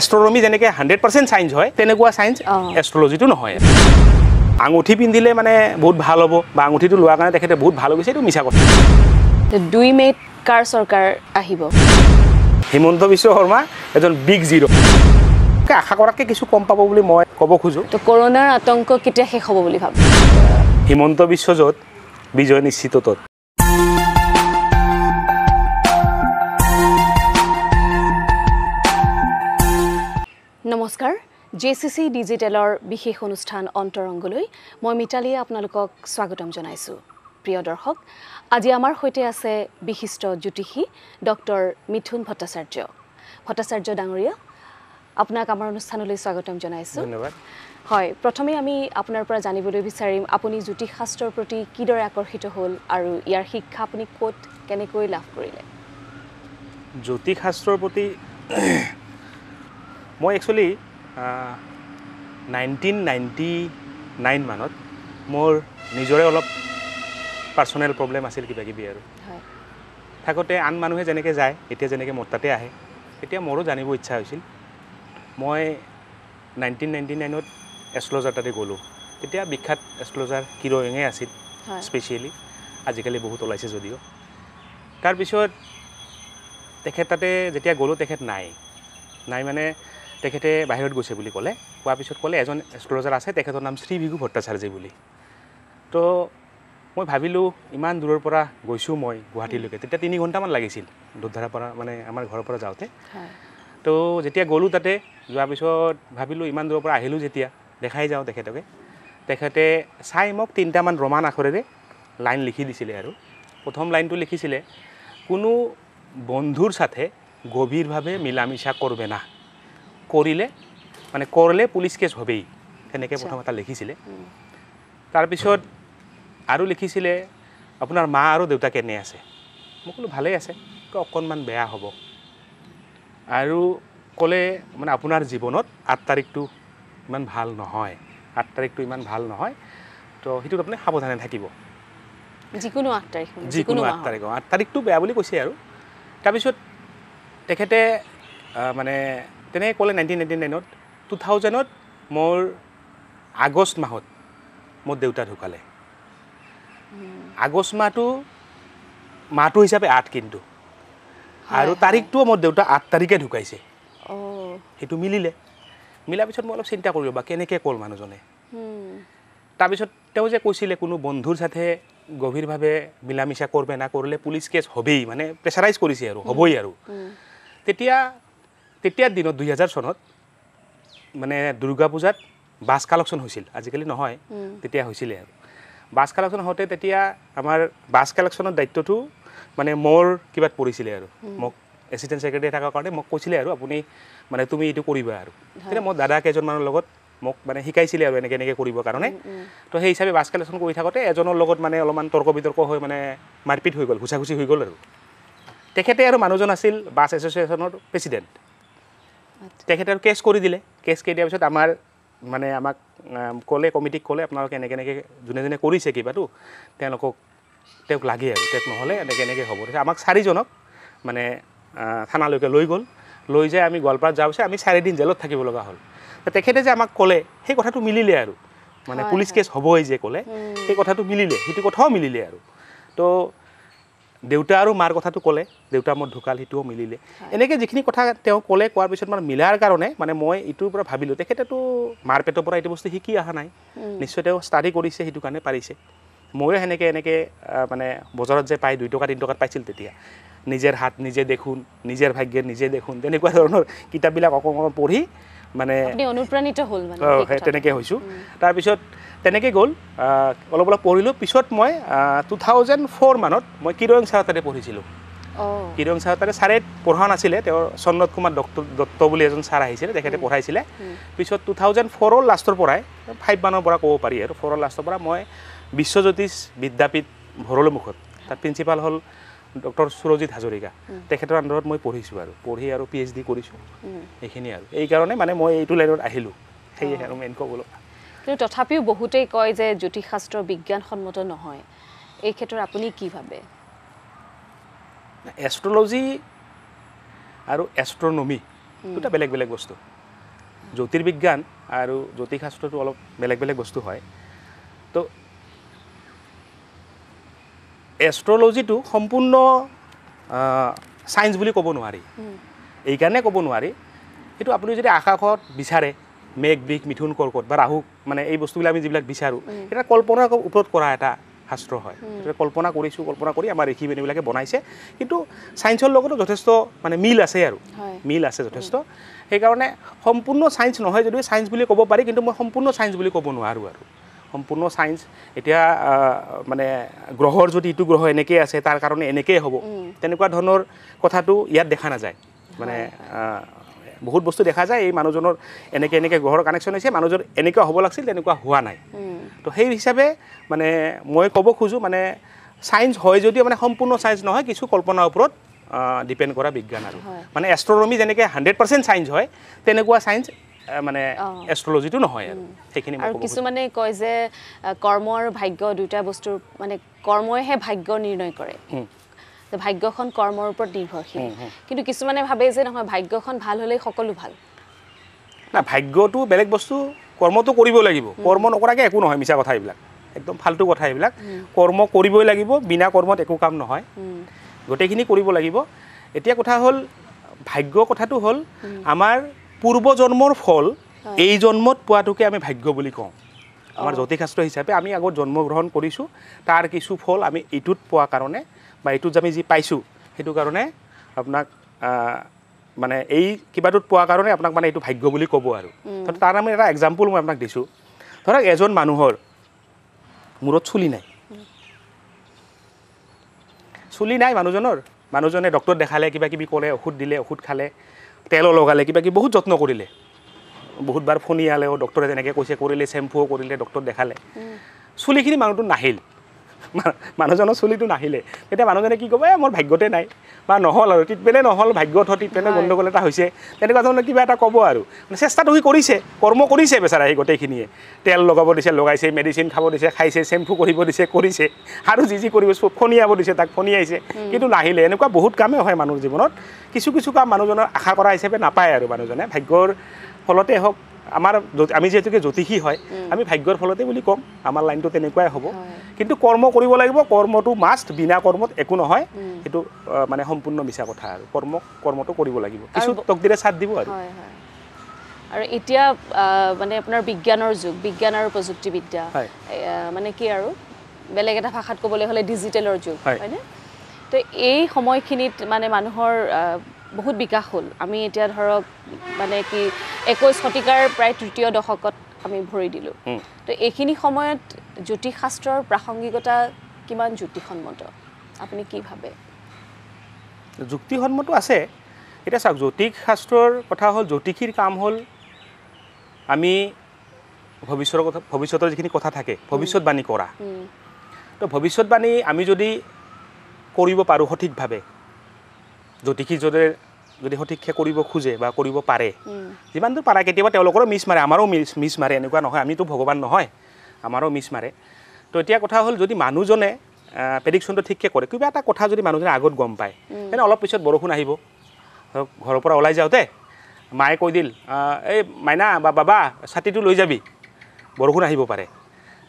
astronomy যেনেকে hundred percent science হয় তেনেকুৱা চাইন্স এষ্ট্ৰলজিটো নহয় আঙুঠি পিন্ধিলে মানে বহুত ভাল হ'ব বা আঙুঠিটো লোৱা কাৰণে তেখেতে বহুত ভাল হৈছে এইটো মিছা কথা দুই মেট কাৰ চৰকাৰ আহিব হিমন্ত বিশ্ব শৰ্মা এজন বিগ জিৰ' আশা কৰাতকৈ কিছু কম পাব বুলি মই ক'ব খোজোঁ তো কৰোণাৰ আতংক কেতিয়া শেষ হ'ব বুলি ভাবোঁ হিমন্ত বিশ্ব য'ত বিজয় নিশ্চিত তত নমস্কাৰ জে চি চি ডিজিটেলৰ বিশেষ অনুষ্ঠান অন্তৰংগলৈ মই মিতালীয়ে আপোনালোকক স্বাগতম জনাইছোঁ প্ৰিয় দৰ্শক আজি আমাৰ সৈতে আছে বিশিষ্ট জ্যোতিষী ডক্টৰ মিথুন ভট্টাচাৰ্য ভট্টাচাৰ্য ডাঙৰীয়া আপোনাক আমাৰ অনুষ্ঠানলৈ স্বাগতম জনাইছোঁ হয় প্ৰথমে আমি আপোনাৰ পৰা জানিবলৈ বিচাৰিম আপুনি জ্যোতিষ শাস্ত্ৰৰ প্ৰতি কিদৰে আকৰ্ষিত হ'ল আৰু ইয়াৰ শিক্ষা আপুনি ক'ত কেনেকৈ লাভ কৰিলে মই একচুৱেলি নাইনটিন নাইণ্টি নাইন মানত মোৰ নিজৰে অলপ পাৰ্চনেল প্ৰব্লেম আছিল কিবা কিবি আৰু থাকোঁতে আন মানুহে যেনেকৈ যায় এতিয়া যেনেকৈ মোৰ তাতে আহে এতিয়া মোৰো জানিব ইচ্ছা হৈছিল মই নাইনটিন নাইণ্টি নাইনত এষ্ট্ৰলজাৰ তাতে গ'লোঁ তেতিয়া বিখ্যাত এষ্ট্ৰলজাৰ কিৰয়ঙে আছিল স্পেচিয়েলি আজিকালি বহুত ওলাইছে যদিও তাৰপিছত তেখেত তাতে যেতিয়া গ'লোঁ তেখেত নাই নাই মানে তেখেতে বাহিৰত গৈছে বুলি ক'লে কোৱাৰ পিছত ক'লে এজন এক্সপ্ল'ৰজাৰ আছে তেখেতৰ নাম শ্ৰী ভিগু ভট্টাচাৰ্যী বুলি তো মই ভাবিলোঁ ইমান দূৰৰ পৰা গৈছোঁ মই গুৱাহাটীলৈকে তেতিয়া তিনি ঘণ্টামান লাগিছিল দুধাৰাৰ পৰা মানে আমাৰ ঘৰৰ পৰা যাওঁতে তো যেতিয়া গ'লোঁ তাতে যোৱাৰ পিছত ভাবিলোঁ ইমান দূৰৰ পৰা আহিলোঁ যেতিয়া দেখাই যাওঁ তেখেতকে তেখেতে চাই মোক তিনিটামান ৰমান আখৰেৰে লাইন লিখি দিছিলে আৰু প্ৰথম লাইনটো লিখিছিলে কোনো বন্ধুৰ সাথে গভীৰভাৱে মিলা মিছা কৰবে না কৰিলে মানে কৰিলে পুলিচ কেছ হ'বেই সেনেকৈ প্ৰথম এটা লিখিছিলে তাৰপিছত আৰু লিখিছিলে আপোনাৰ মা আৰু দেউতা কেনে আছে মই ক'লোঁ ভালেই আছে অকণমান বেয়া হ'ব আৰু ক'লে মানে আপোনাৰ জীৱনত আঠ তাৰিখটো ইমান ভাল নহয় আঠ তাৰিখটো ইমান ভাল নহয় তো সেইটোত আপুনি সাৱধানে থাকিব যিকোনো আঠ তাৰিখ যিকোনো আঠ তাৰিখ আঠ তাৰিখটো বেয়া বুলি কৈছে আৰু তাৰপিছত তেখেতে মানে তেনেকৈ ক'লে নাইণ্টিন নাইণ্টি নাইনত টু থাউজেণ্ডত মোৰ আগষ্ট মাহত মোৰ দেউতা ঢুকালে আগষ্ট মাহটো মাহটো হিচাপে আঠ কিন্তু আৰু তাৰিখটোও মোৰ দেউতা আঠ তাৰিখে ঢুকাইছে সেইটো মিলিলে মিলাৰ পিছত মই অলপ চিন্তা কৰিলোঁ বা কেনেকৈ ক'ল মানুহজনে তাৰপিছত তেওঁ যে কৈছিলে কোনো বন্ধুৰ সাথে গভীৰভাৱে মিলা মিছা কৰবে না কৰিলে পুলিচ কেছ হ'বেই মানে প্ৰেচাৰাইজ কৰিছে আৰু হ'বই আৰু তেতিয়া তেতিয়াৰ দিনত দুই হাজাৰ চনত মানে দুৰ্গা পূজাত বাছ কালেকশ্যন হৈছিল আজিকালি নহয় তেতিয়া হৈছিলে আৰু বাছ কালেকশ্যন হওঁতে তেতিয়া আমাৰ বাছ কালেকশ্যনৰ দায়িত্বটো মানে মোৰ কিবাত পৰিছিলে আৰু মোক এচিষ্টেণ্ট ছেক্ৰেটেৰী থকাৰ কাৰণে মোক কৈছিলে আৰু আপুনি মানে তুমি এইটো কৰিবা আৰু তেতিয়া মোৰ দাদা কেইজনমানৰ লগত মোক মানে শিকাইছিলে আৰু এনেকৈ এনেকৈ কৰিবৰ কাৰণে তো সেই হিচাপে বাছ কালেকশ্যন কৰি থাকোঁতে এজনৰ লগত মানে অলপমান তৰ্ক বিতৰ্ক হৈ মানে মাৰপিট হৈ গ'ল ঘুচা ঘুচি হৈ গ'ল আৰু তেখেতে আৰু মানুহজন আছিল বাছ এছ'চিয়েশ্যনৰ প্ৰেচিডেণ্ট তেখেতে কেছ কৰি দিলে কেছ কৰি দিয়াৰ পিছত আমাৰ মানে আমাক ক'লে কমিটিক ক'লে আপোনালোকে এনেকৈ এনেকৈ যোনে যোনে কৰিছে কিবাটো তেওঁলোকক তেওঁক লাগে আৰু তেওঁক নহ'লে এনেকৈ এনেকৈ হ'ব আমাক চাৰিজনক মানে থানালৈকে লৈ গ'ল লৈ যায় আমি গোৱালপাৰাত যাওঁ আমি চাৰিদিন জেলত থাকিব লগা হ'ল তেখেতে যে আমাক ক'লে সেই কথাটো মিলিলে আৰু মানে পুলিচ কেছ হ'বই যে ক'লে সেই কথাটো মিলিলে সেইটো কথাও মিলিলে আৰু তো দেউতা আৰু মাৰ কথাটো ক'লে দেউতা মোৰ ঢুকাল সেইটোও মিলিলে এনেকৈ যিখিনি কথা তেওঁ ক'লে কোৱাৰ পিছত মানে মিলাৰ কাৰণে মানে মই ইটোৰ পৰা ভাবিলোঁ তেখেতেতো মাৰ পেটৰ পৰা এইটো বস্তু শিকি অহা নাই নিশ্চয় তেওঁ ষ্টাডি কৰিছে সেইটো কাৰণে পাৰিছে ময়ো সেনেকৈ এনেকৈ মানে বজাৰত যে পাই দুই টকা তিনি টকাত পাইছিল তেতিয়া নিজৰ হাত নিজে দেখোন নিজৰ ভাগ্যে নিজে দেখোন তেনেকুৱা ধৰণৰ কিতাপবিলাক অকণ অকণ পঢ়ি মানে অনুপ্ৰাণিত হ'ল তেনেকৈ হৈছোঁ তাৰপিছত তেনেকৈ গ'ল অলপ অলপ পঢ়িলোঁ পিছত মই টু থাউজেণ্ড ফ'ৰ মানত মই কিৰং কিৰণ চাৰতাৰে পঢ়িছিলোঁ কিৰণ চাৰতাৰে ছাৰে পঢ়া নাছিলে তেওঁৰ চন্দ্ৰত কুমাৰ দত্ত দত্ত বুলি এজন ছাৰ আহিছিলে তেখেতে পঢ়াইছিলে পিছত টু থাউজেণ্ড ফ'ৰৰ লাষ্টৰ পৰাই ফাইভ মানৰ পৰা ক'ব পাৰি আৰু ফ'ৰৰ লাষ্টৰ পৰা মই বিশ্বজ্যোতিষ বিদ্যাপীঠ ভৰলুমুখত তাত প্ৰিন্সিপাল হ'ল ডক্টৰ সুৰজিৎ হাজৰিকা তেখেতৰ আণ্ডাৰত মই পঢ়িছোঁ আৰু পঢ়ি আৰু পি এইচ ডি কৰিছোঁ এইখিনিয়ে আৰু মানে মই এইটো লাইনত আহিলোঁ সেয়েহে আৰু মেইন ক'ব লগা কিন্তু তথাপিও বহুতেই কয় যে জ্যোতিষ শাস্ত্ৰ বিজ্ঞানসন্মত নহয় এই ক্ষেত্ৰত আপুনি কি ভাবে এষ্ট্ৰলজি আৰু এষ্ট্ৰনমি দুটা বেলেগ বেলেগ বস্তু জ্যোতিৰ্বিজ্ঞান আৰু জ্যোতিষ শাস্ত্ৰটো অলপ বেলেগ বেলেগ বস্তু হয় ত' এষ্ট্ৰলজিটো সম্পূৰ্ণ চাইন্স বুলি ক'ব নোৱাৰি এইকাৰণে ক'ব নোৱাৰি সেইটো আপুনি যদি আকাশত বিচাৰে মেঘ বিষ মিথুন কৰ্কট বা ৰাহু মানে এই বস্তুবিলাক আমি যিবিলাক বিচাৰোঁ সেইটো কল্পনাৰ ওপৰত কৰা এটা শাস্ত্ৰ হয় সেইটো কল্পনা কৰিছোঁ কল্পনা কৰি আমাৰ ঋষি মানুহবিলাকে বনাইছে কিন্তু চায়েন্সৰ লগতো যথেষ্ট মানে মিল আছে আৰু মিল আছে যথেষ্ট সেইকাৰণে সম্পূৰ্ণ চায়েন্স নহয় যদিও চায়েন্স বুলি ক'ব পাৰি কিন্তু মই সম্পূৰ্ণ চায়েন্স বুলি ক'ব নোৱাৰোঁ আৰু সম্পূৰ্ণ চায়েন্স এতিয়া মানে গ্ৰহৰ যদি ইটো গ্ৰহ এনেকৈ আছে তাৰ কাৰণে এনেকৈয়ে হ'ব তেনেকুৱা ধৰণৰ কথাটো ইয়াত দেখা নাযায় মানে বহুত বস্তু দেখা যায় এই মানুহজনৰ এনেকৈ এনেকৈ গ্ৰহৰ কানেকশ্যন হৈছে মানুহজন এনেকুৱা হ'ব লাগিছিল তেনেকুৱা হোৱা নাই তো সেই হিচাপে মানে মই ক'ব খোজোঁ মানে চায়েন্স হয় যদিও মানে সম্পূৰ্ণ চায়েন্স নহয় কিছু কল্পনাৰ ওপৰত ডিপেণ্ড কৰা বিজ্ঞান আৰু মানে এষ্ট্ৰনমি যেনেকৈ হাণ্ড্ৰেড পাৰ্চেণ্ট চায়েন্স হয় তেনেকুৱা চায়েন্স মানে এষ্ট্ৰলজিটো নহয় আৰু সেইখিনি আৰু কিছুমানে কয় যে কৰ্ম আৰু ভাগ্য দুয়োটা বস্তুৰ মানে কৰ্মইহে ভাগ্য নিৰ্ণয় কৰে ভাগ্যখন কৰ্মৰ ওপৰত নিৰ্ভৰশীল কিন্তু কিছুমানে ভাবে যে নহয় ভাগ্যখন ভাল হ'লে সকলো ভাল না ভাগ্যটো বেলেগ বস্তু কৰ্মটো কৰিব লাগিব কৰ্ম নকৰাকৈ একো নহয় মিছা কথা এইবিলাক একদম ফাল্টু কথা এইবিলাক কৰ্ম কৰিবই লাগিব বিনা কৰ্মত একো কাম নহয় গোটেইখিনি কৰিব লাগিব এতিয়া কথা হ'ল ভাগ্য কথাটো হ'ল আমাৰ পূৰ্বজন্মৰ ফল এই জন্মত পোৱাটোকে আমি ভাগ্য বুলি কওঁ আমাৰ জ্যোতিষাস্ত্ৰ হিচাপে আমি আগত জন্মগ্ৰহণ কৰিছোঁ তাৰ কিছু ফল আমি এইটোত পোৱা কাৰণে বা এইটোত আমি যি পাইছোঁ সেইটো কাৰণে আপোনাক মানে এই কিবাটোত পোৱাৰ কাৰণে আপোনাক মানে এইটো ভাগ্য বুলি ক'ব আৰু তাৰ আমি এটা এক্সাম্পল মই আপোনাক দিছোঁ ধৰক এজন মানুহৰ মূৰত চুলি নাই চুলি নাই মানুহজনৰ মানুহজনে ডক্টৰ দেখালে কিবা কিবি ক'লে ঔষধ দিলে ঔষধ খালে তেলো লগালে কিবা কিবি বহুত যত্ন কৰিলে বহুতবাৰ ফোন ইয়ালেও ডক্টৰে যেনেকৈ কৈছে কৰিলে চেম্পুও কৰিলে ডক্টৰ দেখালে চুলিখিনি মানুহটো নাহিল মানুহজনৰ চুলিটো নাহিলে তেতিয়া মানুহজনে কি ক'ব এই মোৰ ভাগ্যতে নাই বা নহ'ল আৰু ট্ৰিটমেণ্টে নহ'ল ভাগ্য হ'ল ট্ৰিটমেণ্টৰ গণ্ডগোল এটা হৈছে তেনেকুৱা ধৰণৰ কিবা এটা ক'ব আৰু মানে চেষ্টাটো সি কৰিছে কৰ্ম কৰিছে বেচাৰা সেই গোটেইখিনিয়ে তেল লগাব দিছে লগাইছে মেডিচিন খাব দিছে খাইছে চেম্পু কৰিব দিছে কৰিছে আৰু যি যি কৰিব ফণিয়াব দিছে তাক ফণিয়াইছে কিন্তু নাহিলে এনেকুৱা বহুত কামেই হয় মানুহৰ জীৱনত কিছু কিছু কাম মানুহজনৰ আশা কৰা হিচাপে নাপায় আৰু মানুহজনে ভাগ্যৰ ফলতে হওক আমাৰ আমি যিহেতুকে জ্যোতিষী হয় আমি ভাগ্যৰ ফলতে বুলি ক'ম আমাৰ লাইনটো তেনেকুৱাই হ'ব কিন্তু কৰ্ম কৰিব লাগিব কৰ্মটো মাষ্ট বিনা কৰ্মত একো নহয় সেইটো মানে সম্পূৰ্ণ মিছা কথা আৰু কৰ্ম কৰ্মটো কৰিব লাগিব কিছু তকদিৰে চাট দিব আৰু আৰু এতিয়া মানে আপোনাৰ বিজ্ঞানৰ যুগ বিজ্ঞান আৰু প্ৰযুক্তিবিদ্যা মানে কি আৰু বেলেগ এটা ভাষাত ক'বলৈ হ'লে ডিজিটেলৰ যুগ হয়নে তো এই সময়খিনিত মানে মানুহৰ বহুত বিকাশ হ'ল আমি এতিয়া ধৰক মানে কি একৈছ শতিকাৰ প্ৰায় তৃতীয় দশকত আমি ভৰি দিলোঁ তো এইখিনি সময়ত জ্যোতিষ শাস্ত্ৰৰ প্ৰাসংগিকতা কিমান জ্যোতিষসন্মত আপুনি কি ভাবে যুক্তিসন্মত আছে এতিয়া চাওক জ্যোতিষ শাস্ত্ৰৰ কথা হ'ল জ্যোতিষীৰ কাম হ'ল আমি ভৱিষ্যতৰ কথা ভৱিষ্যতৰ যিখিনি কথা থাকে ভৱিষ্যতবাণী কৰা তো ভৱিষ্যতবাণী আমি যদি কৰিব পাৰোঁ সঠিকভাৱে জ্যোতিষীজনে যদি সঠিককৈ কৰিব খোজে বা কৰিব পাৰে যিমান দূৰ পাৰে কেতিয়াবা তেওঁলোকৰো মিছ মাৰে আমাৰো মিছ মিছ মাৰে এনেকুৱা নহয় আমিতো ভগৱান নহয় আমাৰো মিছ মাৰে তো এতিয়া কথা হ'ল যদি মানুহজনে প্ৰেডিকশ্যনটো ঠিককৈ কৰে কিবা এটা কথা যদি মানুহজনে আগত গম পায় তেনে অলপ পিছত বৰষুণ আহিব ধৰক ঘৰৰ পৰা ওলাই যাওঁতে মায়ে কৈ দিল এই মাইনা বা বাবা ছাতিটো লৈ যাবি বৰষুণ আহিব পাৰে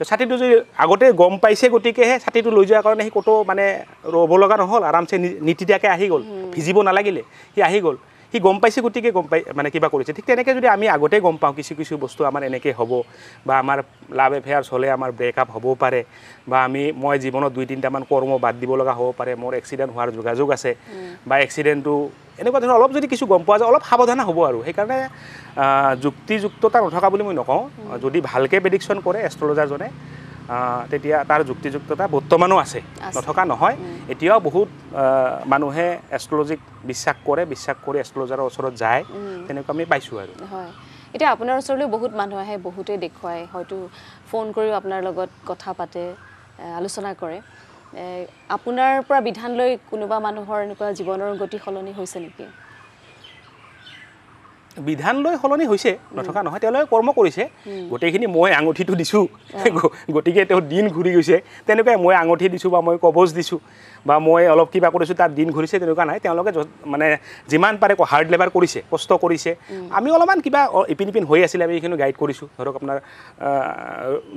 তো ছাতিটো যদি আগতে গম পাইছে গতিকেহে ছাতিটো লৈ যোৱাৰ কাৰণে সি ক'তো মানে ৰ'ব লগা নহ'ল আৰামছে নীতিতীয়াকৈ আহি গ'ল ভিজিব নালাগিলে সি আহি গ'ল সি গম পাইছে গতিকে গম পাই মানে কিবা কৰিছে ঠিক তেনেকৈ যদি আমি আগতে গম পাওঁ কিছু কিছু বস্তু আমাৰ এনেকৈ হ'ব বা আমাৰ লাভ এফেয়াৰ্চ হ'লে আমাৰ ব্ৰেকআপ হ'বও পাৰে বা আমি মই জীৱনত দুই তিনিটামান কৰ্ম বাদ দিব লগা হ'ব পাৰে মোৰ এক্সিডেণ্ট হোৱাৰ যোগাযোগ আছে বা এক্সিডেণ্টটো এনেকুৱা ধৰণৰ অলপ যদি কিছু গম পোৱা যায় অলপ সাৱধান হ'ব আৰু সেইকাৰণে যুক্তিযুক্ততা নথকা বুলি মই নকওঁ যদি ভালকৈ প্ৰেডিকশ্যন কৰে এষ্ট্ৰলজাৰজনে তেতিয়া তাৰ যুক্তিযুক্ততা বৰ্তমানো আছে নথকা নহয় এতিয়াও বহুত মানুহে এষ্ট্ৰলজিক বিশ্বাস কৰে বিশ্বাস কৰি এষ্ট্ৰলজাৰৰ ওচৰত যায় তেনেকুৱা আমি পাইছোঁ আৰু এতিয়া আপোনাৰ ওচৰলৈ বহুত মানুহ আহে বহুতেই দেখুৱাই হয়তো ফোন কৰিও আপোনাৰ লগত কথা পাতে আলোচনা কৰে আপোনাৰ পৰা বিধান লৈ কোনোবা মানুহৰ এনেকুৱা জীৱনৰ গতি সলনি হৈছে নেকি বিধান লৈ সলনি হৈছে নথকা নহয় তেওঁলোকে কৰ্ম কৰিছে গোটেইখিনি মই আঙুঠিটো দিছোঁ গতিকে তেওঁ দিন ঘূৰি গৈছে তেনেকুৱাই মই আঙুঠি দিছোঁ বা মই কবজ দিছোঁ বা মই অলপ কিবা কৰিছোঁ তাত দিন ঘূৰিছে তেনেকুৱা নাই তেওঁলোকে মানে যিমান পাৰে হাৰ্ড লেবাৰ কৰিছে কষ্ট কৰিছে আমি অলপমান কিবা ইপিন ইপিন হৈ আছিলে আমি এইখিনি গাইড কৰিছোঁ ধৰক আপোনাৰ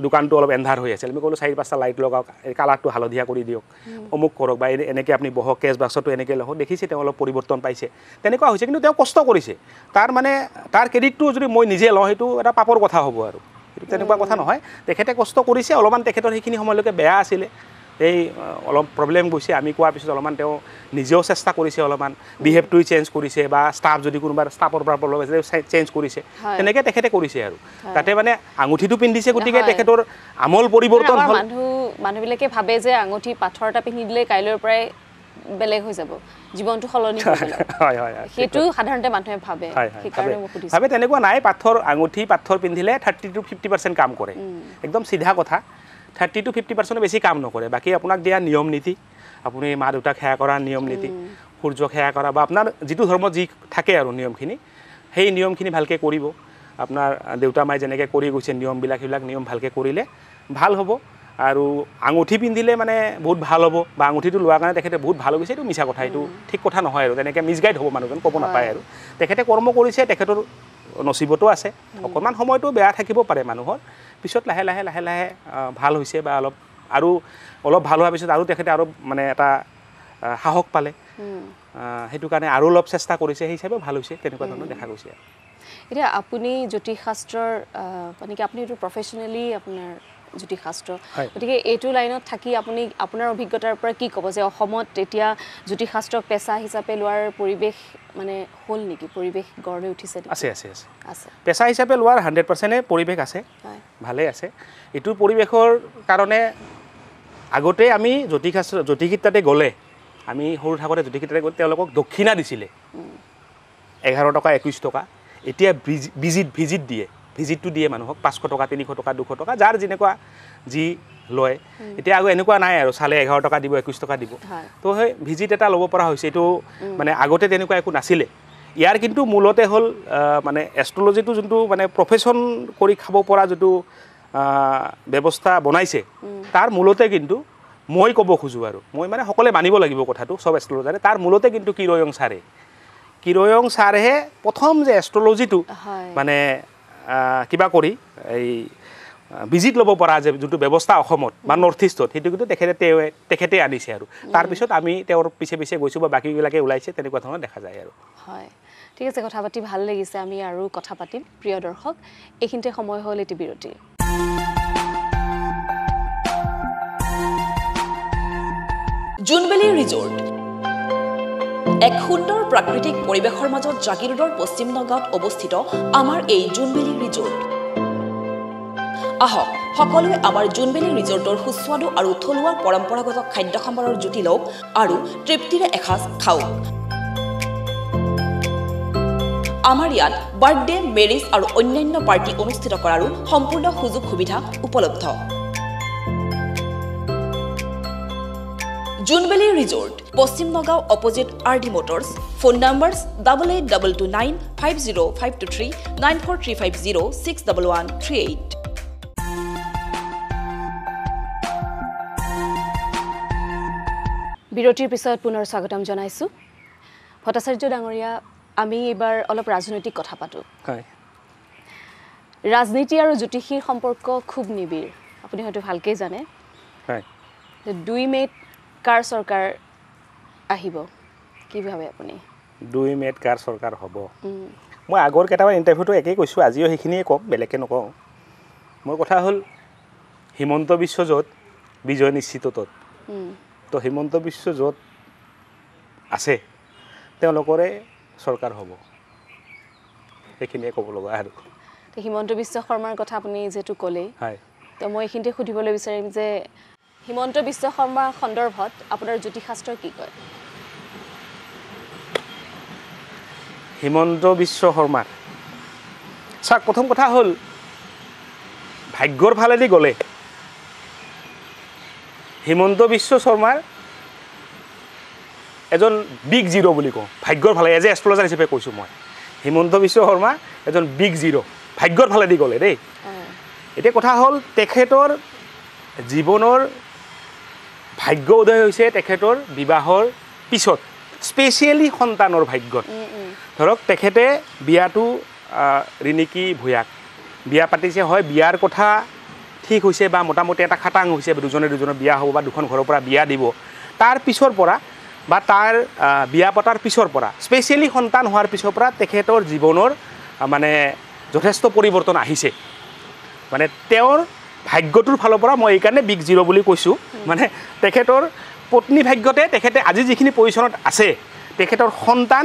দোকানটো অলপ এন্ধাৰ হৈ আছিল আমি ক'লোঁ চাৰি পাঁচটা লাইট লগাওক এই কালাৰটো হালধীয়া কৰি দিয়ক অমুক কৰক বা এনেকৈ আপুনি বহক কেচ বাছতো এনেকৈ লওক দেখিছে তেওঁ অলপ পৰিৱৰ্তন পাইছে তেনেকুৱা হৈছে কিন্তু তেওঁ কষ্ট কৰিছে তাৰ মানে মানে তাৰ ক্ৰেডিটটো যদি মই নিজে লওঁ সেইটো এটা পাপৰ কথা হ'ব আৰু সেইটো তেনেকুৱা কথা নহয় তেখেতে কষ্ট কৰিছে অলপমান তেখেতৰ সেইখিনি সময়লৈকে বেয়া আছিলে এই অলপ প্ৰব্লেম গৈছে আমি কোৱাৰ পিছত অলপমান তেওঁ নিজেও চেষ্টা কৰিছে অলপমান বিহেভটোৱে চেঞ্জ কৰিছে বা ষ্টাফ যদি কোনোবা ষ্টাফৰ পৰা প্ৰব্লেম আছে চেঞ্জ কৰিছে তেনেকৈ তেখেতে কৰিছে আৰু তাতে মানে আঙুঠিটো পিন্ধিছে গতিকে তেখেতৰ আমল পৰিৱৰ্তন মানুহবিলাকে ভাবে যে আঙুঠি পাথৰ এটা পিন্ধি দিলে কাইলৈৰ পৰাই বেলেগ হৈ যাব জীৱনটো সলনি সেইটো সাধাৰণতে মানুহে ভাবে ভাবে তেনেকুৱা নাই পাথৰ আঙুঠি পাথৰ পিন্ধিলে থাৰ্টি টু ফিফটি পাৰ্চেণ্ট কাম কৰে একদম চিধা কথা থাৰ্টি টু ফিফটি পাৰ্চেণ্ট বেছি কাম নকৰে বাকী আপোনাক দিয়া নিয়ম নীতি আপুনি মা দেউতাক সেৱা কৰা নিয়ম নীতি সূৰ্যক সেৱা কৰা বা আপোনাৰ যিটো ধৰ্মত যি থাকে আৰু নিয়মখিনি সেই নিয়মখিনি ভালকৈ কৰিব আপোনাৰ দেউতা মায়ে যেনেকৈ কৰি গৈছে নিয়মবিলাক সেইবিলাক নিয়ম ভালকৈ কৰিলে ভাল হ'ব আৰু আঙুঠি পিন্ধিলে মানে বহুত ভাল হ'ব বা আঙুঠিটো লোৱাৰ কাৰণে তেখেতে বহুত ভাল গৈছে এইটো মিছা কথা এইটো ঠিক কথা নহয় আৰু তেনেকৈ মিছ গাইড হ'ব মানুহজন ক'ব নাপায় আৰু তেখেতে কৰ্ম কৰিছে তেখেতৰ নচিবতো আছে অকণমান সময়টো বেয়া থাকিব পাৰে মানুহৰ পিছত লাহে লাহে লাহে লাহে ভাল হৈছে বা অলপ আৰু অলপ ভাল হোৱাৰ পিছত আৰু তেখেতে আৰু মানে এটা সাহস পালে সেইটো কাৰণে আৰু অলপ চেষ্টা কৰিছে সেই হিচাপে ভাল হৈছে তেনেকুৱা ধৰণৰ দেখা গৈছে এতিয়া আপুনি জ্যোতিষ শাস্ত্ৰৰ মানে কি আপুনি এইটো প্ৰফেচনেলি আপোনাৰ জ্যোতিষ গতিকে এইটো লাইনত থাকি আপুনি আপোনাৰ অভিজ্ঞতাৰ পৰা কি ক'ব যে অসমত এতিয়া জ্যোতিষাস্ত্ৰক শাস্ত্ৰক পেচা হিচাপে লোৱাৰ পৰিৱেশ মানে হ'ল নেকি পৰিৱেশ গঢ় লৈ উঠিছে আছে আছে আছে আছে পেচা হিচাপে লোৱাৰ হাণ্ড্ৰেড পাৰ্চেণ্টেই পৰিৱেশ আছে হয় ভালেই আছে এইটো পৰিৱেশৰ কাৰণে আগতে আমি জ্যোতিষাস্ত্ৰ শাস্ত্ৰ জ্যোতিষীতাতে গ'লে আমি সৰু থাকোঁতে জ্যোতিষীতাতে গ'লে তেওঁলোকক দক্ষিণা দিছিলে এঘাৰ টকা একৈছ টকা এতিয়া বিজিত ভিজিত দিয়ে ভিজিটটো দিয়ে মানুহক পাঁচশ টকা তিনিশ টকা দুশ টকা যাৰ যেনেকুৱা যি লয় এতিয়া আৰু এনেকুৱা নাই আৰু চালে এঘাৰ টকা দিব একৈছ টকা দিব তো সেই ভিজিট এটা ল'ব পৰা হৈছে এইটো মানে আগতে তেনেকুৱা একো নাছিলে ইয়াৰ কিন্তু মূলতে হ'ল মানে এষ্ট্ৰলজিটো যোনটো মানে প্ৰফেশ্যন কৰি খাব পৰা যোনটো ব্যৱস্থা বনাইছে তাৰ মূলতে কিন্তু মই ক'ব খোজোঁ আৰু মই মানে সকলোৱে মানিব লাগিব কথাটো চব এষ্ট্ৰলজাৰে তাৰ মূলতে কিন্তু কিৰয়ং ছাৰে কিৰয়ং ছাৰহে প্ৰথম যে এষ্ট্ৰলজিটো মানে কিবা কৰি এই ভিজিট ল'ব পৰা যে যোনটো ব্যৱস্থা অসমত বা নৰ্থ ইষ্টত সেইটো কিন্তু তেখেতে তেওঁ তেখেতে আনিছে আৰু তাৰপিছত আমি তেওঁৰ পিছে পিছে গৈছোঁ বা বাকীবিলাকে ওলাইছে তেনেকুৱা ধৰণৰ দেখা যায় আৰু হয় ঠিক আছে কথা পাতি ভাল লাগিছে আমি আৰু কথা পাতিম প্ৰিয় দৰ্শক এইখিনিতে সময় হ'ল এটি বিৰতি জুনবেলি ৰিজৰ্ট এক সুন্দৰ প্ৰাকৃতিক পৰিৱেশৰ মাজত জাগি পশ্চিম নগাঁৱত অৱস্থিত আমাৰ এই জুনবেলি ৰিজৰ্ট আহক সকলোৱে আমাৰ জুনবেলি ৰিজৰ্টৰ সুস্বাদু আৰু থলুৱা পৰম্পৰাগত খাদ্য সম্ভাৰৰ জুতি লওক আৰু তৃপ্তিৰে এসাঁজ খাওক আমাৰ ইয়াত বাৰ্থডে মেৰিজ আৰু অন্যান্য পাৰ্টি অনুষ্ঠিত কৰাৰো সম্পূৰ্ণ সুযোগ সুবিধা উপলব্ধ জোনবেলি ৰিজৰ্ট পশ্চিম Nagaon opposite R D Motors phone numbers double eight double two nine five zero' five two three nine four three five zero' six double one three eight বিৰতিৰ পিছত পুনৰ স্বাগতম জনাইছোঁ ভট্টাচাৰ্য ডাঙৰীয়া আমি এইবাৰ অলপ ৰাজনৈতিক কথা পাতোঁ ৰাজনীতি আৰু জ্যোতিষীৰ সম্পৰ্ক খুব নিবিড় আপুনি হয়তো ভালকেই জানে দুই মে'ত কাৰ চৰকাৰ আহিব কিভাৱে আপুনি দুই মে'ত কাৰ চৰকাৰ হ'ব মই আগৰ কেইটামান ইণ্টাৰভিউটো একেই কৈছো আজিও সেইখিনিয়ে কওক বেলেগকৈ নকওঁ মোৰ কথা হ'ল হিমন্ত বিশ্ব য'ত বিজয় নিশ্চিত তত তো হিমন্ত বিশ্ব য'ত আছে তেওঁলোকৰে চৰকাৰ হ'ব সেইখিনিয়ে ক'ব লগা আৰু হিমন্ত বিশ্ব শৰ্মাৰ কথা আপুনি যিহেতু ক'লেই হয় তো মই এইখিনিতে সুধিবলৈ বিচাৰিম যে হিমন্ত বিশ্ব শৰ্মা সন্দৰ্ভত আপোনাৰ জ্যোতিষাস্ত্ৰ কি কয় হিমন্ত বিশ্ব শৰ্মা চা প্ৰথম কথা হ'ল ভাগ্যৰ ফালেদি গ'লে হিমন্ত বিশ্ব শৰ্মাৰ এজন বিগ জিৰ' বুলি কওঁ ভাগ্যৰ ফালে এজ এ এষ্ট্ৰলজাৰ হিচাপে কৈছোঁ মই হিমন্ত বিশ্ব শৰ্মা এজন বিগ জিৰ' ভাগ্যৰ ফালেদি গ'লে দেই এতিয়া কথা হ'ল তেখেতৰ জীৱনৰ ভাগ্য উদয় হৈছে তেখেতৰ বিবাহৰ পিছত স্পেচিয়েলি সন্তানৰ ভাগ্যত ধৰক তেখেতে বিয়াটো ৰিণিকি ভূঞাক বিয়া পাতিছে হয় বিয়াৰ কথা ঠিক হৈছে বা মোটামুটি এটা খাটাং হৈছে দুজনে দুজনৰ বিয়া হ'ব বা দুখন ঘৰৰ পৰা বিয়া দিব তাৰ পিছৰ পৰা বা তাৰ বিয়া পতাৰ পিছৰ পৰা স্পেচিয়েলি সন্তান হোৱাৰ পিছৰ পৰা তেখেতৰ জীৱনৰ মানে যথেষ্ট পৰিৱৰ্তন আহিছে মানে তেওঁৰ ভাগ্যটোৰ ফালৰ পৰা মই এইকাৰণে বিগ জিৰ' বুলি কৈছোঁ মানে তেখেতৰ পত্নী ভাগ্যতে তেখেতে আজি যিখিনি পজিশ্যনত আছে তেখেতৰ সন্তান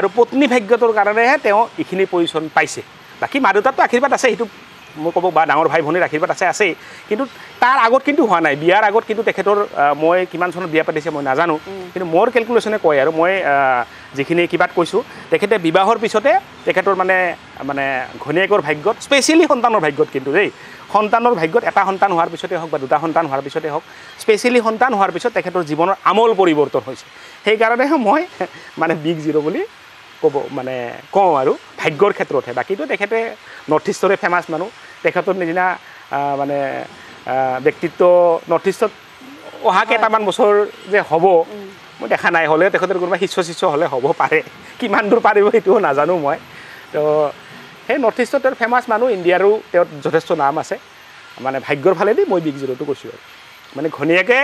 আৰু পত্নী ভাগ্যটোৰ কাৰণেহে তেওঁ এইখিনি পজিশ্যন পাইছে বাকী মা দেউতাৰতো আশীৰ্বাদ আছে সেইটো মই ক'ব বা ডাঙৰ ভাই ভনীৰ আশীৰ্বাদ আছে আছেই কিন্তু তাৰ আগত কিন্তু হোৱা নাই বিয়াৰ আগত কিন্তু তেখেতৰ মই কিমান চনত বিয়া পাতিছে মই নাজানো কিন্তু মোৰ কেলকুলেশ্যনে কয় আৰু মই যিখিনি কিবাত কৈছোঁ তেখেতে বিবাহৰ পিছতে তেখেতৰ মানে মানে ঘনীয়েকৰ ভাগ্যত স্পেচিয়েলি সন্তানৰ ভাগ্যত কিন্তু দেই সন্তানৰ ভাগ্যত এটা সন্তান হোৱাৰ পিছতে হওক বা দুটা সন্তান হোৱাৰ পিছতে হওক স্পেচিয়েলি সন্তান হোৱাৰ পিছত তেখেতৰ জীৱনৰ আমল পৰিৱৰ্তন হৈছে সেইকাৰণেহে মই মানে বিগ জিৰ' বুলি ক'ব মানে কওঁ আৰু ভাগ্যৰ ক্ষেত্ৰতহে বাকীতো তেখেতে নৰ্থ ইষ্টৰে ফেমাছ মানুহ তেখেতৰ নিচিনা মানে ব্যক্তিত্ব নৰ্থ ইষ্টত অহা কেইটামান বছৰ যে হ'ব মই দেখা নাই হ'লে তেখেতৰ কোনোবা শিষ্য চিষ্য হ'লে হ'ব পাৰে কিমান দূৰ পাৰিব সেইটোও নাজানো মই তো সেই নৰ্থ ইষ্টত তেওঁৰ ফেমাছ মানুহ ইণ্ডিয়াৰো তেওঁৰ যথেষ্ট নাম আছে মানে ভাগ্যৰ ফালেদি মই বিগ জিৰ'টো কৈছোঁ আৰু মানে ঘনীয়াকৈ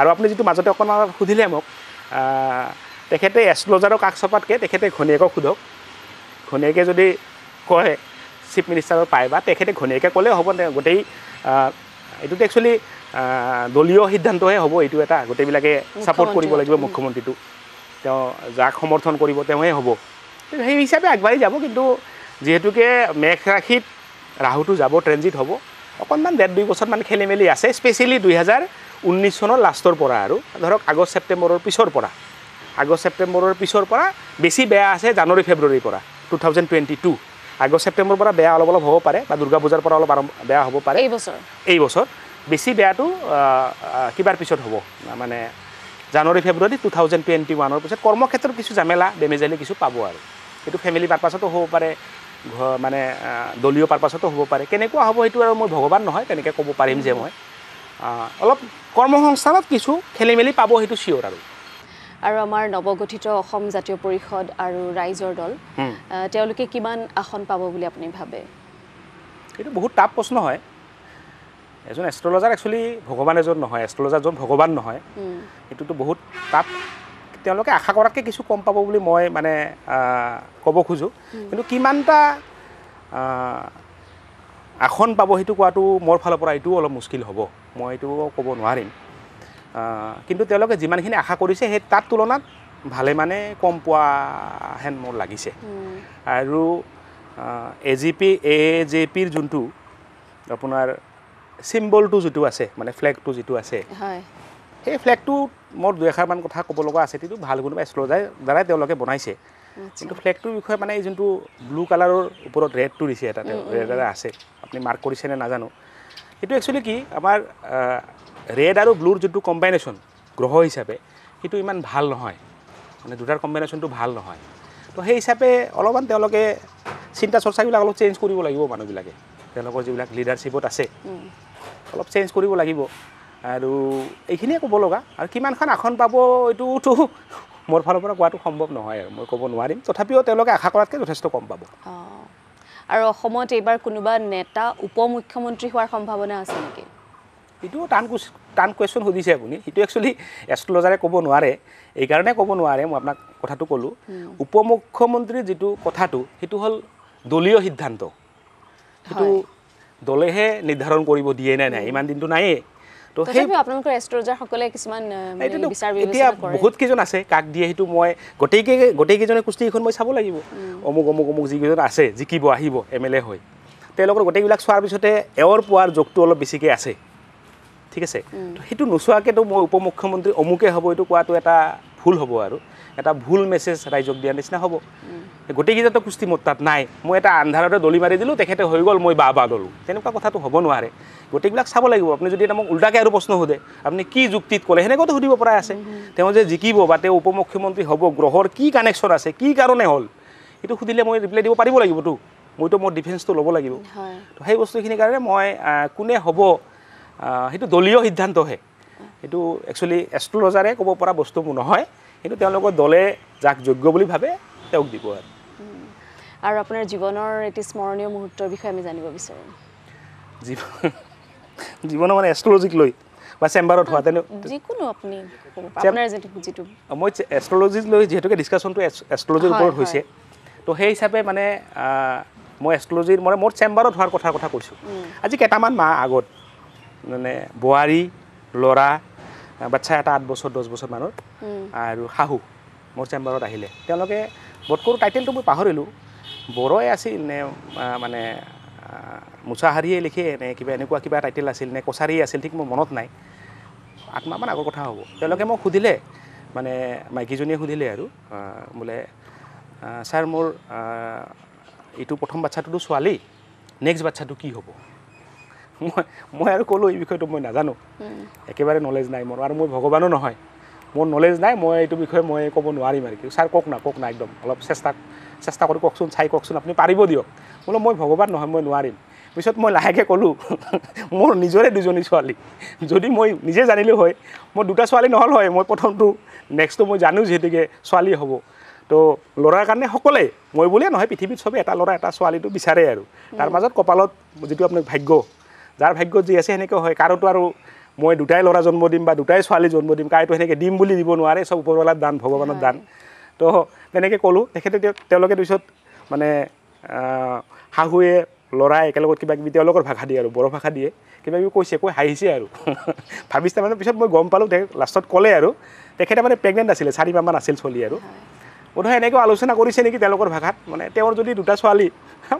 আৰু আপুনি যিটো মাজতে অকণমান সুধিলে মোক তেখেতে এষ্ট্ৰলজাৰৰ কাষ চপাতকৈ তেখেতে ঘনীয়েকক সোধক ঘনীয়েকে যদি কয় চিফ মিনিষ্টাৰক পায় বা তেখেতে ঘনীয়েকে ক'লেও হ'ব গোটেই এইটোতো একচুৱেলি দলীয় সিদ্ধান্তহে হ'ব এইটো এটা গোটেইবিলাকে ছাপৰ্ট কৰিব লাগিব মুখ্যমন্ত্ৰীটো তেওঁ যাক সমৰ্থন কৰিব তেওঁহে হ'ব সেই হিচাপে আগবাঢ়ি যাব কিন্তু যিহেতুকে মেঘ ৰাশিত ৰাহুটো যাব ট্ৰেঞ্জিট হ'ব অকণমান ডেৰ দুই বছৰমান খেলি মেলি আছে স্পেচিয়েলি দুহেজাৰ ঊনৈছ চনৰ লাষ্টৰ পৰা আৰু ধৰক আগষ্ট ছেপ্টেম্বৰৰ পিছৰ পৰা আগষ্ট ছেপ্টেম্বৰৰ পিছৰ পৰা বেছি বেয়া আছে জানুৱাৰী ফেব্ৰুৱাৰীৰ পৰা টু থাউজেণ্ড টুৱেণ্টি টু আগষ্ট ছেপ্টেম্বৰ পৰা বেয়া অলপ অলপ হ'ব পাৰে বা দুৰ্গা পূজাৰ পৰা অলপ আৰম্ভ বেয়া হ'ব পাৰে এই বছৰ বেছি বেয়াটো কিবাৰ পিছত হ'ব মানে জানুৱাৰী ফেব্ৰুৱাৰী টু থাউজেণ্ড টুৱেণ্টি ওৱানৰ পিছত কৰ্মক্ষেত্ৰত কিছু জামেলা ডেমেজ কিছু পাব আৰু সেইটো ফেমিলি পাৰ্পাছতো হ'ব পাৰে মানে দলীয় পাৰ্পাছতো হ'ব পাৰে কেনেকুৱা হ'ব সেইটো আৰু মই ভগৱান নহয় তেনেকৈ ক'ব পাৰিম যে মই অলপ কৰ্মসংস্থানত কিছু খেলি মেলি পাব সেইটো চিয়'ৰ আৰু আৰু আমাৰ নৱগঠিত অসম জাতীয় পৰিষদ আৰু ৰাইজৰ দল তেওঁলোকে কিমান আসন পাব বুলি আপুনি ভাবে এইটো বহুত টাফ প্ৰশ্ন হয় এজন এষ্ট্ৰলজাৰ একচুৱেলি ভগৱান এজন নহয় এষ্ট্ৰলজাৰ যোন ভগৱান নহয় সেইটোতো বহুত টাফ তেওঁলোকে আশা কৰাতকৈ কিছু কম পাব বুলি মই মানে ক'ব খোজোঁ কিন্তু কিমানটা আসন পাব সেইটো কোৱাটো মোৰ ফালৰ পৰা এইটোও অলপ মুস্কিল হ'ব মই এইটো ক'ব নোৱাৰিম কিন্তু তেওঁলোকে যিমানখিনি আশা কৰিছে সেই তাৰ তুলনাত ভালেমানে কম পোৱাহেন মোৰ লাগিছে আৰু A G P A J পিৰ যোনটো আপোনাৰ চিম্বলটো যিটো আছে মানে ফ্লেগটো যিটো আছে সেই ফ্লেগটোত মোৰ দুই এষাৰমান কথা ক'ব লগা আছে কিন্তু ভাল কোনোবা এষ্ট্ৰলজাৰ দ্বাৰাই তেওঁলোকে বনাইছে কিন্তু ফ্লেগটোৰ বিষয়ে মানে এই যোনটো ব্লু কালাৰৰ ওপৰত ৰেডটো দিছে এটা ৰেড এটা আছে আপুনি মাৰ্ক কৰিছেনে নাজানো সেইটো একচুৱেলি কি আমাৰ ৰেড আৰু ব্লুৰ যোনটো কম্বাইনেশ্যন গ্ৰহ হিচাপে সেইটো ইমান ভাল নহয় মানে দুটাৰ কম্বিনেশ্যনটো ভাল নহয় তো সেই হিচাপে অলপমান তেওঁলোকে চিন্তা চৰ্চাবিলাক অলপ চেঞ্জ কৰিব লাগিব মানুহবিলাকে তেওঁলোকৰ যিবিলাক লিডাৰশ্বিপত আছে অলপ চেঞ্জ কৰিব লাগিব আৰু এইখিনিয়ে ক'ব লগা আৰু কিমানখন আসন পাব এইটোতো মোৰ ফালৰ পৰা কোৱাটো সম্ভৱ নহয় আৰু মই ক'ব নোৱাৰিম তথাপিও তেওঁলোকে আশা কৰাতকৈ যথেষ্ট কম পাব আৰু অসমত এইবাৰ কোনোবা নেতা উপ মুখ্যমন্ত্ৰী হোৱাৰ সম্ভাৱনা আছে নেকি সেইটোও টান কুচ টান কুৱেশ্যন সুধিছে আপুনি সেইটো একচুৱেলি এষ্ট্ৰলজাৰে ক'ব নোৱাৰে এইকাৰণে ক'ব নোৱাৰে মই আপোনাক কথাটো ক'লোঁ উপ মুখ্যমন্ত্ৰীৰ যিটো কথাটো সেইটো হ'ল দলীয় সিদ্ধান্ত সেইটো দলেহে নিৰ্ধাৰণ কৰিব দিয়ে নে নাই ইমান দিনটো নায়েই তো সেই আপোনালোকৰ এষ্ট্ৰলজাৰসকলে কিছুমান এতিয়া আছে কাক দিয়ে সেইটো মই গোটেইকে গোটেইকেইজনে কুস্তিকেইখন মই চাব লাগিব অমুক অমুক অমুক যিকেইজন আছে জিকিব আহিব এম এল এ হৈ তেওঁলোকৰ গোটেইবিলাক চোৱাৰ পিছতে এওঁৰ পোৱাৰ যোগটো অলপ বেছিকৈ আছে ঠিক আছে সেইটো নোচোৱাকৈতো মই উপ মুখ্যমন্ত্ৰী অমুকে হ'ব এইটো কোৱাটো এটা ভুল হ'ব আৰু এটা ভুল মেছেজ ৰাইজক দিয়াৰ নিচিনা হ'ব গোটেইকেইটাতো কুস্তি মোৰ তাত নাই মই এটা আন্ধাৰতে দলি মাৰি দিলোঁ তেখেতে হৈ গ'ল মই বা বা ল'লোঁ তেনেকুৱা কথাটো হ'ব নোৱাৰে গোটেইবিলাক চাব লাগিব আপুনি যদি এটা মোক ওল্টাকৈ আৰু প্ৰশ্ন সোধে আপুনি কি যুক্তিত ক'লে সেনেকুৱাতো সুধিব পৰাই আছে তেওঁ যে জিকিব বা তেওঁ উপ মুখ্যমন্ত্ৰী হ'ব গ্ৰহৰ কি কানেকশ্যন আছে কি কাৰণে হ'ল সেইটো সুধিলে মই ৰিপ্লাই দিব পাৰিব লাগিবতো মইতো মোৰ ডিফেন্সটো ল'ব লাগিব ত' সেই বস্তুখিনিৰ কাৰণে মই কোনে হ'ব সেইটো দলীয় সিদ্ধান্তহে সেইটো একচুৱেলি এষ্ট্ৰলজাৰে ক'ব পৰা বস্তু নহয় কিন্তু তেওঁলোকৰ দলে যাক যোগ্য বুলি ভাবে তেওঁক দিব আৰু আৰু আপোনাৰ জীৱনৰ এটি স্মৰণীয় মুহূৰ্তৰ বিষয়ে আমি জানিব বিচাৰোঁ জীৱনৰ মানে এষ্ট্ৰলজিক লৈ বা চেম্বাৰত হোৱা তেনে যিকোনো আপুনি মই এষ্ট্ৰলজিক লৈ যিহেতুকে ডিছকাশ্যনটো এষ্ট্ৰলজিৰ ওপৰত হৈছে তো সেই হিচাপে মানে মই এষ্ট্ৰলজিৰ মানে মোৰ চেম্বাৰত হোৱাৰ কথাৰ কথা কৈছোঁ আজি কেইটামান মাহ আগত মানে বোৱাৰী ল'ৰা বাচ্ছা এটা আঠ বছৰ দহ বছৰ মানৰ আৰু শাহু মোৰ চেম্বাৰত আহিলে তেওঁলোকে বোধ কৰোঁ টাইটেলটো মই পাহৰিলোঁ বড়োৱে আছিল নে মানে মুছাহাৰীয়ে লিখে নে কিবা এনেকুৱা কিবা টাইটেল আছিল নে কছাৰী আছিল ঠিক মোৰ মনত নাই আঠমাহমান আগৰ কথা হ'ব তেওঁলোকে মোক সুধিলে মানে মাইকীজনীয়ে সুধিলে আৰু বোলে ছাৰ মোৰ এইটো প্ৰথম বাচ্ছাটোতো ছোৱালী নেক্সট বাচ্ছাটো কি হ'ব মই আৰু ক'লোঁ এই বিষয়টো মই নাজানো একেবাৰে নলেজ নাই মোৰ আৰু মই ভগৱানো নহয় মোৰ নলেজ নাই মই এইটো বিষয়ে মই ক'ব নোৱাৰিম আৰু কি ছাৰ কওক না কওক না একদম অলপ চেষ্টা চেষ্টা কৰি কওকচোন চাই কওকচোন আপুনি পাৰিব দিয়ক বোলো মই ভগৱান নহয় মই নোৱাৰিম পিছত মই লাহেকৈ ক'লোঁ মোৰ নিজৰে দুজনী ছোৱালী যদি মই নিজে জানিলোঁ হয় মই দুটা ছোৱালী নহ'ল হয় মই প্ৰথমটো নেক্সটটো মই জানো যিহেতুকে ছোৱালী হ'ব তো ল'ৰাৰ কাৰণে সকলোৱে মই বুলিয়ে নহয় পৃথিৱীত চবেই এটা ল'ৰা এটা ছোৱালীটো বিচাৰে আৰু তাৰ মাজত কপালত যিটো আপোনাৰ ভাগ্য যাৰ ভাগ্যত যি আছে সেনেকৈ হয় কাৰোতো আৰু মই দুটাই ল'ৰা জন্ম দিম বা দুটাই ছোৱালী জন্ম দিম কাইটো সেনেকৈ দিম বুলি দিব নোৱাৰে চব ওপৰৱালাৰ দান ভগৱানৰ দান তো তেনেকৈ ক'লোঁ তেখেতে তেওঁলোকে তাৰপিছত মানে শাহুৱে ল'ৰাই একেলগত কিবা কিবি তেওঁলোকৰ ভাষা দিয়ে আৰু বড়ো ভাষা দিয়ে কিবা কিবি কৈছে কৈ হাঁহিছে আৰু ভাবিছে মানে পিছত মই গম পালোঁ তেখেত লাষ্টত ক'লে আৰু তেখেতে মানে প্ৰেগনেণ্ট আছিলে চাৰিমাহমান আছিল চলি আৰু বোধহয় এনেকৈও আলোচনা কৰিছে নেকি তেওঁলোকৰ ভাষাত মানে তেওঁৰ যদি দুটা ছোৱালী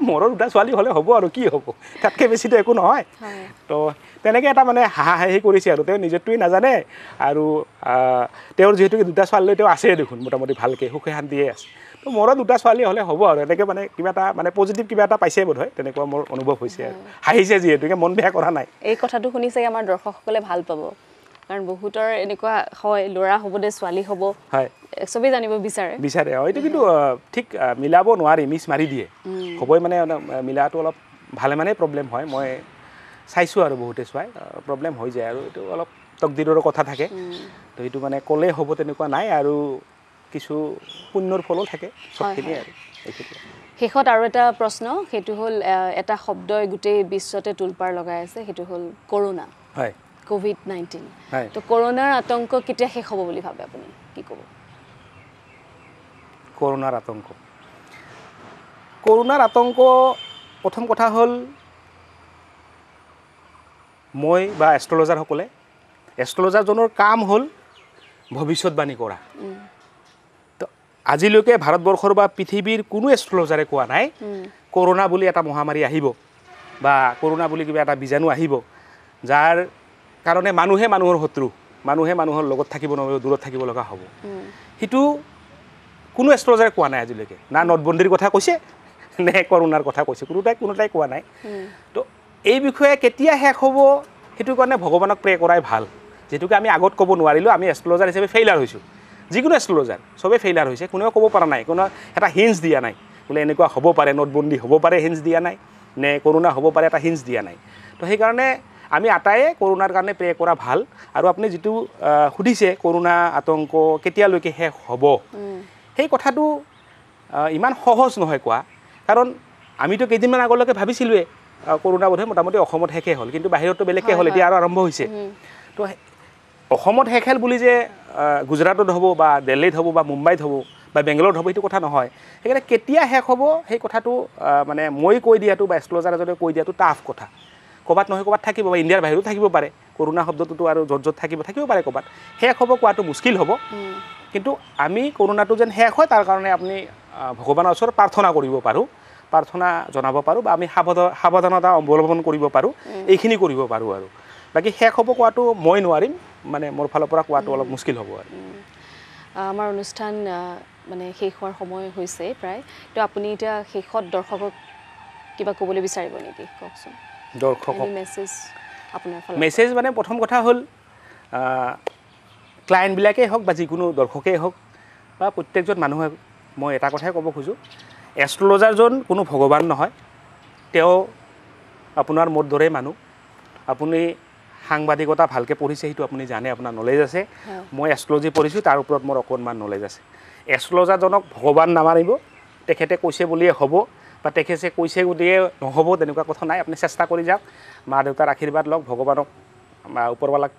মোৰো দুটা ছোৱালী হ'লে হ'ব আৰু কি হ'ব তাতকৈ বেছিতো একো নহয় তো তেনেকৈ এটা মানে হাঁহাহাঁহি কৰিছে আৰু তেওঁ নিজৰটোৱেই নাজানে আৰু তেওঁৰ যিহেতুকে দুটা ছোৱালীলৈ তেওঁ আছেই দেখোন মোটামুটি ভালকৈ সুখে শান্তিয়ে আছে তো মোৰো দুটা ছোৱালী হ'লে হ'ব আৰু এনেকৈ মানে কিবা এটা মানে পজিটিভ কিবা এটা পাইছে হয় তেনেকুৱা মোৰ অনুভৱ হৈছে আৰু হাঁহিছে যিহেতুকে মন বেয়া কৰা নাই এই কথাটো শুনি চাগে আমাৰ দৰ্শকসকলে ভাল পাব কাৰণ বহুতৰ এনেকুৱা হয় ল'ৰা হ'ব দে ছোৱালী হ'ব হয় চবেই জানিব বিচাৰে বিচাৰে এইটো কিন্তু ঠিক মিলাব নোৱাৰি মিছ মাৰি দিয়ে খবৰে মানে মিলাটো অলপ ভালেমানেই প্ৰব্লেম হয় মই চাইছোঁ আৰু বহুতে চোৱাই প্ৰব্লেম হৈ যায় আৰু এইটো অলপ তকদিৰৰ কথা থাকে তো এইটো মানে ক'লে হ'ব তেনেকুৱা নাই আৰু কিছু শূন্যৰ ফলো থাকে চবখিনিয়ে আৰু এইখিনি শেষত আৰু এটা প্ৰশ্ন সেইটো হ'ল এটা শব্দই গোটেই বিশ্বতে তোলপাৰ লগাই আছে সেইটো হ'ল কৰোণা হয় ক'ভিড নাইণ্টিন হয় তো কৰোণাৰ আতংক কেতিয়া শেষ হ'ব বুলি ভাবে আপুনি কি ক'ব কৰোণাৰ আতংক কৰোণাৰ আতংক প্ৰথম কথা হল মই বা এষ্ট্ৰলজাৰসকলে এষ্ট্ৰলজাৰজনৰ কাম হল ভৱিষ্যতবাণী কৰা তো আজিলেকে ভাৰতবৰ্ষৰ বা পৃথিৱীৰ কোনো এষ্ট্ৰলজাৰে কোৱা নাই কৰোণা বুলি এটা মহামাৰী আহিব বা কৰোণা বুলি কিবা এটা বীজাণু আহিব যাৰ কাৰণে মানুহে মানুহৰ শত্ৰু মানুহে মানুহৰ লগত থাকিব নোৱাৰিব দূৰত থাকিব লগা হ'ব সেইটো কোনো এষ্ট্ৰলজাৰে কোৱা নাই আজিলৈকে না নোটবন্দীৰ কথা কৈছে নে কৰোণাৰ কথা কৈছে কোনোটাই কোনোটাই কোৱা নাই তো এই বিষয়ে কেতিয়া শেষ হ'ব সেইটো কাৰণে ভগৱানক প্ৰে কৰাই ভাল যিটোকে আমি আগত ক'ব নোৱাৰিলোঁ আমি এষ্ট্ৰলজাৰ হিচাপে ফেইলাৰ হৈছোঁ যিকোনো এষ্ট্ৰলজাৰ চবেই ফেইলাৰ হৈছে কোনেও ক'ব পৰা নাই কোনো এটা হিন্স দিয়া নাই বোলে এনেকুৱা হ'ব পাৰে নোটবন্দী হ'ব পাৰে হিন্স দিয়া নাই নে কৰোণা হ'ব পাৰে এটা হিন্স দিয়া নাই তো সেইকাৰণে আমি আটায়ে কৰোণাৰ কাৰণে প্ৰে কৰা ভাল আৰু আপুনি যিটো সুধিছে কৰোণা আতংক কেতিয়ালৈকে শেষ হ'ব সেই কথাটো ইমান সহজ নহয় কোৱা কাৰণ আমিতো কেইদিনমান আগলৈকে ভাবিছিলোঁৱেই কৰোণা বোধহয় মোটামুটি অসমত শেষে হ'ল কিন্তু বাহিৰততো বেলেগকৈ হ'ল এতিয়া আৰু আৰম্ভ হৈছে তো অসমত শেষ হ'ল বুলি যে গুজৰাটত হ'ব বা দেল্হিত হ'ব বা মুম্বাইত হ'ব বা বেংগালোৰত হ'ব সেইটো কথা নহয় সেইকাৰণে কেতিয়া শেষ হ'ব সেই কথাটো মানে মই কৈ দিয়াটো বা এষ্ট্ৰলজাৰ এজনে কৈ দিয়াটো টাফ কথা ক'ৰবাত নহয় ক'ৰবাত থাকিব বা ইণ্ডিয়াৰ বাহিৰতো থাকিব পাৰে কৰোণা শব্দটোতো আৰু য'ত য'ত থাকিব থাকিব পাৰে ক'ৰবাত শেষ হ'ব কোৱাটো মুস্কিল হ'ব কিন্তু আমি কৰোণাটো যেন শেষ হয় তাৰ কাৰণে আপুনি ভগৱানৰ ওচৰত প্ৰাৰ্থনা কৰিব পাৰোঁ প্ৰাৰ্থনা জনাব পাৰোঁ বা আমি সাৱধানতা অৱলম্বন কৰিব পাৰোঁ এইখিনি কৰিব পাৰোঁ আৰু বাকী শেষ হ'ব কোৱাটো মই নোৱাৰিম মানে মোৰ ফালৰ পৰা কোৱাটো অলপ মুস্কিল হ'ব আৰু আমাৰ অনুষ্ঠান মানে শেষ হোৱাৰ সময় হৈছে প্ৰায় তো আপুনি এতিয়া শেষত দৰ্শকক কিবা ক'বলৈ বিচাৰিব নেকি কওকচোন দৰ্শকক মেছেজ আপোনাৰ মেছেজ মানে প্ৰথম কথা হ'ল ক্লায়েণ্টবিলাকেই হওক বা যিকোনো দৰ্শকেই হওক বা প্ৰত্যেকজন মানুহে মই এটা কথাই ক'ব খোজোঁ এষ্ট্ৰলজাৰজন কোনো ভগৱান নহয় তেওঁ আপোনাৰ মোৰ দৰেই মানুহ আপুনি সাংবাদিকতা ভালকৈ পঢ়িছে সেইটো আপুনি জানে আপোনাৰ নলেজ আছে মই এষ্ট্ৰলজি পঢ়িছোঁ তাৰ ওপৰত মোৰ অকণমান নলেজ আছে এষ্ট্ৰলজাৰজনক ভগৱান নামানিব তেখেতে কৈছে বুলিয়ে হ'ব বা তেখেতে কৈছে বুলিয়ে নহ'ব তেনেকুৱা কথা নাই আপুনি চেষ্টা কৰি যাওক মা দেউতাৰ আশীৰ্বাদ লওক ভগৱানক ওপৰৱালাক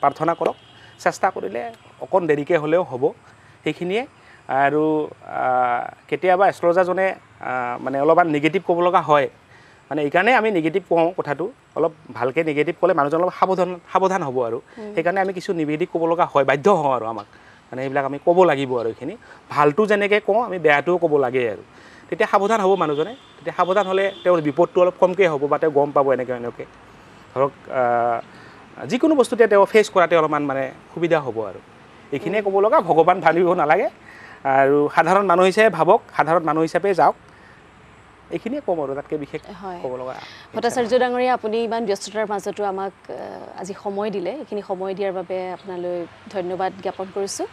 প্ৰাৰ্থনা কৰক চেষ্টা কৰিলে অকণ দেৰিকৈ হ'লেও হ'ব সেইখিনিয়ে আৰু কেতিয়াবা এষ্ট্ৰলজাৰজনে মানে অলপমান নিগেটিভ ক'ব লগা হয় মানে এইকাৰণে আমি নিগেটিভ কওঁ কথাটো অলপ ভালকৈ নিগেটিভ ক'লে মানুহজন অলপ সাৱধান সাৱধান হ'ব আৰু সেইকাৰণে আমি কিছু নিগেটিভ ক'ব লগা হয় বাধ্য হওঁ আৰু আমাক মানে সেইবিলাক আমি ক'ব লাগিব আৰু এইখিনি ভালটো যেনেকৈ কওঁ আমি বেয়াটোও ক'ব লাগে আৰু তেতিয়া সাৱধান হ'ব মানুহজনে তেতিয়া সাৱধান হ'লে তেওঁৰ বিপদটো অলপ কমকৈ হ'ব বা তেওঁ গম পাব এনেকৈ এনেকৈ ধৰক যিকোনো বস্তুতে তেওঁ ফেচ কৰাতে অলপমান মানে সুবিধা হ'ব আৰু এইখিনিয়ে ক'ব লগা ভগৱান ভাবিব নালাগে আৰু সাধাৰণ মানুহ হিচাপে ভাবক সাধাৰণ মানুহ হিচাপে যাওক এইখিনিয়ে ক'ম আৰু তাতকৈ বিশেষ ক'ব লগা ভট্টাচাৰ্য ডাঙৰীয়া আপুনি ইমান ব্যস্ততাৰ মাজতো আমাক আজি সময় দিলে এইখিনি সময় দিয়াৰ বাবে আপোনালৈ ধন্যবাদ জ্ঞাপন কৰিছোঁ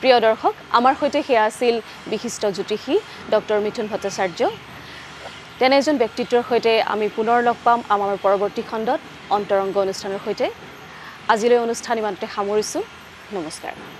প্ৰিয় দৰ্শক আমাৰ সৈতে সেয়া আছিল বিশিষ্ট জ্যোতিষী ডক্টৰ মিথুন ভট্টাচাৰ্য তেনে এজন ব্যক্তিত্বৰ সৈতে আমি পুনৰ লগ পাম আমাৰ পৰৱৰ্তী খণ্ডত অন্তৰংগ অনুষ্ঠানৰ সৈতে আজিলৈ অনুষ্ঠান ইমানতে সামৰিছোঁ নমস্কাৰ